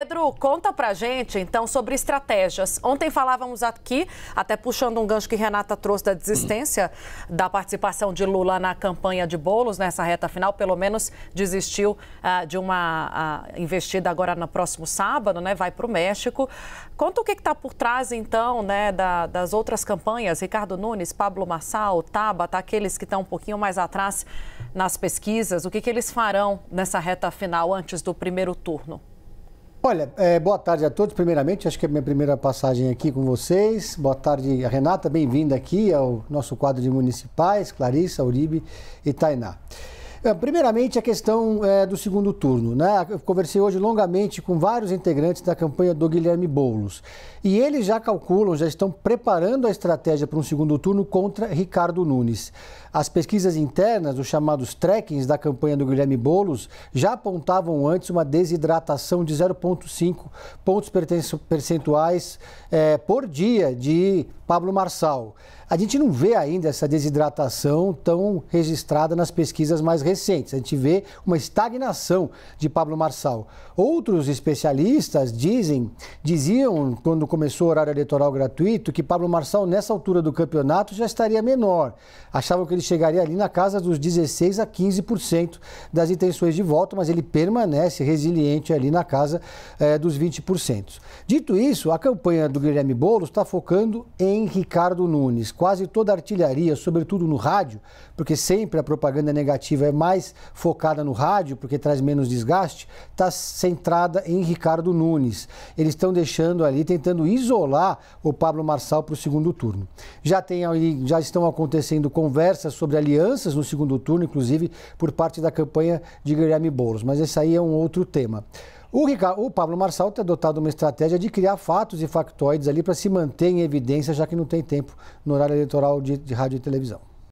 Pedro, conta pra gente então sobre estratégias. Ontem falávamos aqui, até puxando um gancho que Renata trouxe da desistência da participação de Lula na campanha de bolos nessa reta final, pelo menos desistiu uh, de uma uh, investida agora no próximo sábado, né? Vai para o México. Conta o que está por trás então, né, da, das outras campanhas, Ricardo Nunes, Pablo Marçal, Tabata, tá aqueles que estão um pouquinho mais atrás nas pesquisas, o que, que eles farão nessa reta final antes do primeiro turno? Olha, é, boa tarde a todos. Primeiramente, acho que é a minha primeira passagem aqui com vocês. Boa tarde, Renata, bem-vinda aqui ao nosso quadro de municipais, Clarissa, Uribe e Tainá. É, primeiramente, a questão é, do segundo turno. Né? Eu conversei hoje longamente com vários integrantes da campanha do Guilherme Boulos. E eles já calculam, já estão preparando a estratégia para um segundo turno contra Ricardo Nunes. As pesquisas internas, os chamados trackings da campanha do Guilherme Boulos, já apontavam antes uma desidratação de 0,5 pontos percentuais é, por dia de Pablo Marçal. A gente não vê ainda essa desidratação tão registrada nas pesquisas mais recentes. A gente vê uma estagnação de Pablo Marçal. Outros especialistas dizem, diziam quando começou o horário eleitoral gratuito que Pablo Marçal nessa altura do campeonato já estaria menor. Achavam que ele chegaria ali na casa dos 16 a 15% das intenções de voto, mas ele permanece resiliente ali na casa eh, dos 20%. Dito isso, a campanha do Guilherme Boulos está focando em Ricardo Nunes. Quase toda a artilharia, sobretudo no rádio, porque sempre a propaganda negativa é mais focada no rádio, porque traz menos desgaste, está centrada em Ricardo Nunes. Eles estão deixando ali, tentando isolar o Pablo Marçal para o segundo turno. Já, tem, já estão acontecendo conversas sobre alianças no segundo turno, inclusive por parte da campanha de Guilherme Boulos, mas esse aí é um outro tema. O, Ricardo, o Pablo Marçal tem adotado uma estratégia de criar fatos e factoides ali para se manter em evidência, já que não tem tempo no horário eleitoral de, de rádio e televisão.